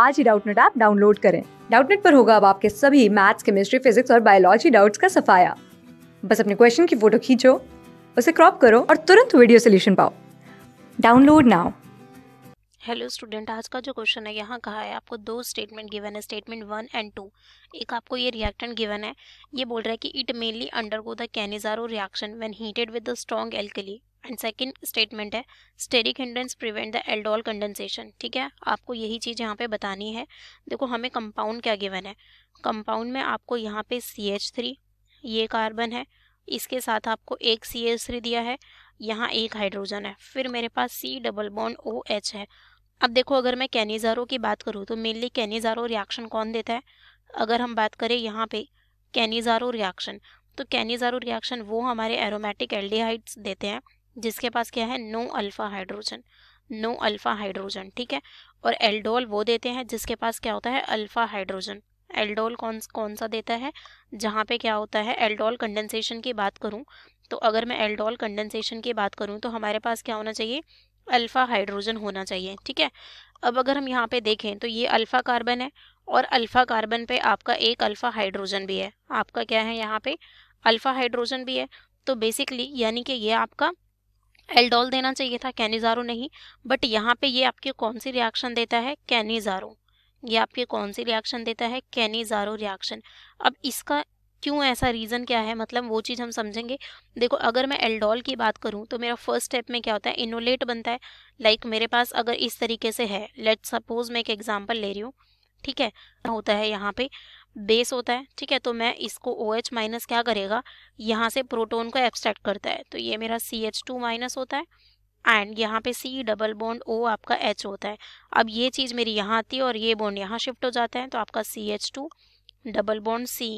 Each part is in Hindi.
आज ही डाउटनेट ऐप डाउनलोड करें डाउटनेट पर होगा अब आपके सभी मैथ्स केमिस्ट्री फिजिक्स और बायोलॉजी डाउट्स का सफाया बस अपने क्वेश्चन की फोटो खींचो उसे क्रॉप करो और तुरंत वीडियो सोल्यूशन पाओ डाउनलोड नाउ हेलो स्टूडेंट आज का जो क्वेश्चन है यहाँ कहा है आपको दो स्टेटमेंट गिवन है स्टेटमेंट वन एंड टू एक आपको ये रिएक्टेंट गिवन है ये बोल रहा है कि it mainly undergo the Cannizzaro reaction when heated with the strong alkali and second statement है steric hindrance prevent the aldol condensation ठीक है आपको यही चीज़ यहाँ पे बतानी है देखो हमें कंपाउंड क्या गिवन है कंपाउंड में आपको यहाँ पे सी एच थ्री ये कार्बन है इसके साथ आपको एक सी एच थ्री दिया है यहाँ एक हाइड्रोजन है फिर मेरे पास C double bond O H है अब देखो अगर मैं कैनिजारो की बात करूँ तो मेनली कैनिजारो रिएक्शन कौन देता है अगर हम बात करें यहाँ पे कैनिजारो रिएक्शन तो कैनिजारो रिएक्शन वो हमारे एरोमेटिक एल्डिहाइड्स देते हैं जिसके पास क्या है no alpha hydrogen no alpha hydrogen ठीक है और एल्डोल वो देते हैं जिसके पास क्या होता है अल्फ़ा हाइड्रोजन एल्डोल कौन कौन सा देता है जहाँ पे क्या होता है एल्डोल कंडेंसेशन की बात करूँ तो अगर मैं एल्डोल कंडेंसेशन की बात करूँ तो हमारे पास क्या होना चाहिए अल्फ़ा हाइड्रोजन होना चाहिए ठीक है अब अगर हम यहाँ पे देखें तो ये अल्फ़ा कार्बन है और अल्फ़ा कार्बन पे आपका एक अल्फ़ा हाइड्रोजन भी है आपका क्या है यहाँ पे अल्फ़ा हाइड्रोजन भी है तो बेसिकली यानी कि ये आपका एल्डोल देना चाहिए था कैनिजारो नहीं बट यहाँ पे ये आपके कौन सी रिएक्शन देता है कैनिजारो ये आपके कौन सी रिएक्शन देता है कैनिजारो रिएक्शन अब इसका क्यों ऐसा रीज़न क्या है मतलब वो चीज़ हम समझेंगे देखो अगर मैं एल्डोल की बात करूँ तो मेरा फर्स्ट स्टेप में क्या होता है इनोलेट बनता है लाइक like मेरे पास अगर इस तरीके से है लेट सपोज मैं एक एग्जाम्पल ले रही हूँ ठीक है होता है यहाँ पे बेस होता है ठीक है तो मैं इसको ओ OH माइनस क्या करेगा यहाँ से प्रोटोन को एक्सट्रैक्ट करता है तो ये मेरा सी एच टू माइनस होता है एंड यहाँ पे सी डबल बॉन्ड ओ आपका एच होता है अब ये चीज़ मेरी यहाँ आती है और ये बॉन्ड यहाँ शिफ्ट हो जाता है तो आपका C H two double bond C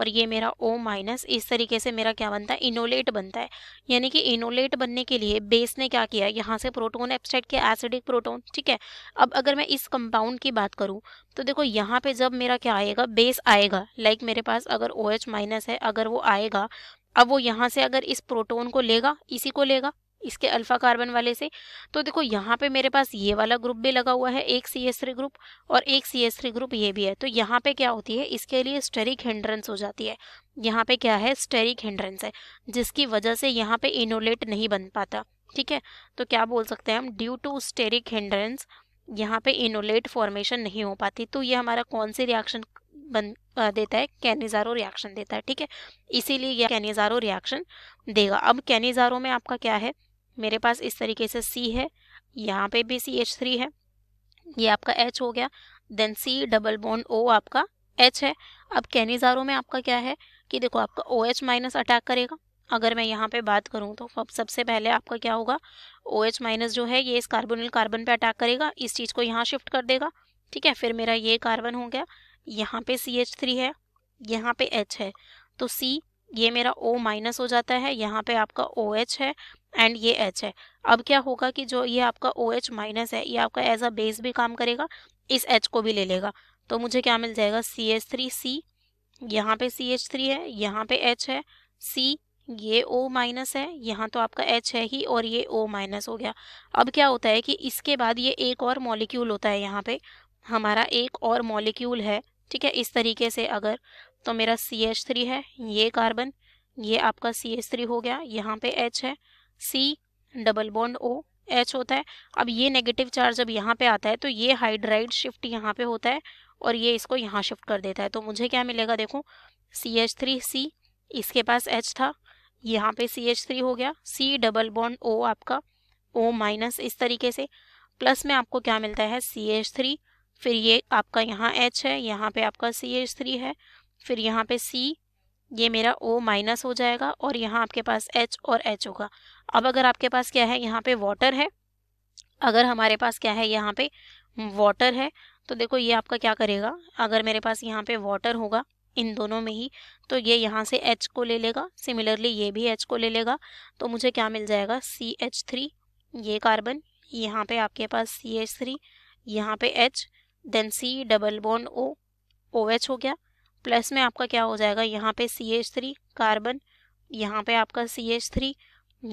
और ये मेरा ओ माइनस इस तरीके से मेरा क्या बनता है इनोलेट बनता है यानी कि इनोलेट बनने के लिए बेस ने क्या किया यहाँ से प्रोटोन एब्सट्रैक्ट किया एसिडिक प्रोटोन ठीक है अब अगर मैं इस कंपाउंड की बात करूँ तो देखो यहाँ पे जब मेरा क्या आएगा बेस आएगा लाइक मेरे पास अगर ओ OH माइनस है अगर वो आएगा अब वो यहाँ से अगर इस प्रोटोन को लेगा इसी को लेगा इसके अल्फा कार्बन वाले से तो देखो यहाँ पे मेरे पास ये वाला ग्रुप भी लगा हुआ है एक सी एस थ्री ग्रुप और एक सी एस थ्री ग्रुप ये भी है तो यहाँ पे क्या होती है इसके लिए स्टेरिक हिंड्रेंस हो जाती है यहाँ पे क्या है स्टेरिक हिंड्रेंस है जिसकी वजह से यहाँ पे इनोलेट नहीं बन पाता ठीक है तो क्या बोल सकते हैं हम ड्यू टू स्टेरिक हिंड्रेंस यहाँ पे इनोलेट फॉर्मेशन नहीं हो पाती तो ये हमारा कौन सी रिएक्शन बन देता है कैनिजारो रिएक्शन देता है ठीक है इसीलिए यह कैनिजारो रिएक्शन देगा अब कैनिजारो में आपका क्या है मेरे पास इस तरीके से सी है यहाँ पे भी सी एच थ्री है ये आपका एच हो गया then C double bond O आपका एच है अब कैनिजारो में आपका क्या है कि देखो आपका ओ एच माइनस अटैक करेगा अगर मैं यहाँ पे बात करूँ तो अब सबसे पहले आपका क्या होगा ओ एच माइनस जो है ये इस कार्बोनिल कार्बन पे अटैक करेगा इस चीज़ को यहाँ शिफ्ट कर देगा ठीक है फिर मेरा ये कार्बन हो गया यहाँ पे सी एच थ्री है यहाँ पे एच है तो सी ये मेरा ओ माइनस हो जाता है यहाँ पे आपका ओ OH है एंड ये एच है अब क्या होगा कि जो ये आपका ओ OH माइनस है ये आपका एज अ बेस भी काम करेगा इस एच को भी ले लेगा तो मुझे क्या मिल जाएगा सी एच थ्री सी यहाँ पे सी एच थ्री है यहाँ पे एच है सी ये ओ माइनस है यहाँ तो आपका एच है ही और ये ओ माइनस हो गया अब क्या होता है कि इसके बाद ये एक और मॉलिक्यूल होता है यहाँ पे हमारा एक और मॉलिक्यूल है ठीक है इस तरीके से अगर तो मेरा सी एच थ्री है ये कार्बन ये आपका सी एच थ्री हो गया यहाँ पे एच है C double bond O H होता है अब ये नेगेटिव चार्ज जब यहाँ पे आता है तो ये हाइड्राइड शिफ्ट यहाँ पे होता है और ये इसको यहाँ शिफ्ट कर देता है तो मुझे क्या मिलेगा देखो सी एच थ्री सी इसके पास एच था यहाँ पे सी एच थ्री हो गया सी डबल बॉन्ड ओ आपका ओ माइनस इस तरीके से प्लस में आपको क्या मिलता है सी एच थ्री फिर ये आपका यहाँ एच है यहाँ पे आपका सी एच थ्री है फिर यहाँ पे सी ये मेरा ओ माइनस हो जाएगा और यहाँ आपके पास एच और एच होगा अब अगर आपके पास क्या है यहाँ पे वाटर है अगर हमारे पास क्या है यहाँ पे वाटर है तो देखो ये आपका क्या करेगा अगर मेरे पास यहाँ पे वाटर होगा इन दोनों में ही तो ये यहाँ से एच को ले लेगा सिमिलरली ये भी एच को ले लेगा तो मुझे क्या मिल जाएगा सी एच थ्री ये कार्बन यहाँ पे आपके पास सी एच थ्री यहाँ पे H then C double bond O O H हो गया प्लस में आपका क्या हो जाएगा यहाँ पे सी एच थ्री कार्बन यहाँ पे आपका सी एच थ्री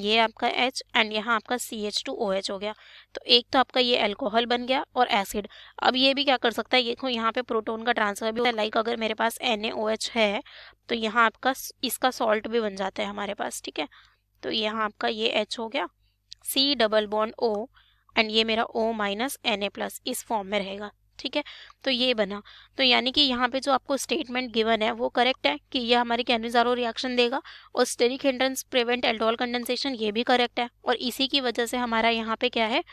ये आपका एच एंड यहाँ आपका C H two O H हो गया तो एक तो आपका ये अल्कोहल बन गया और एसिड अब ये भी क्या कर सकता है देखो यहाँ पे प्रोटोन का ट्रांसफर भी होता है लाइक अगर मेरे पास एन ए ओ एच है तो यहाँ आपका इसका सॉल्ट भी बन जाता है हमारे पास ठीक है तो यहाँ आपका ये एच हो गया C double bond O and ये मेरा O minus N A plus इस फॉर्म में रहेगा ठीक है तो ये बना तो यानी कि यहाँ पे जो आपको स्टेटमेंट गिवन है वो करेक्ट है कि ये हमारे कैनविजारो रिएक्शन देगा और steric hindrance prevent aldol condensation ये भी करेक्ट है और इसी की वजह से हमारा यहाँ पे क्या है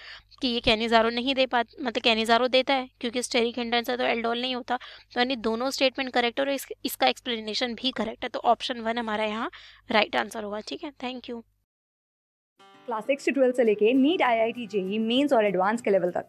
कि ये कैनिजारो नहीं दे पा मतलब कैनिजारो देता है क्योंकि स्टेरिक हिंड्रेंस है तो एल्डोल नहीं होता तो यानी दोनों स्टेटमेंट करेक्ट और इसका एक्सप्लेनेशन भी करेक्ट है तो ऑप्शन वन हमारा यहाँ राइट आंसर होगा ठीक है थैंक यू क्लास सिक्स से ट्वेल्थ से लेके NEET I I T JEE Mains और एडवांस के लेवल तक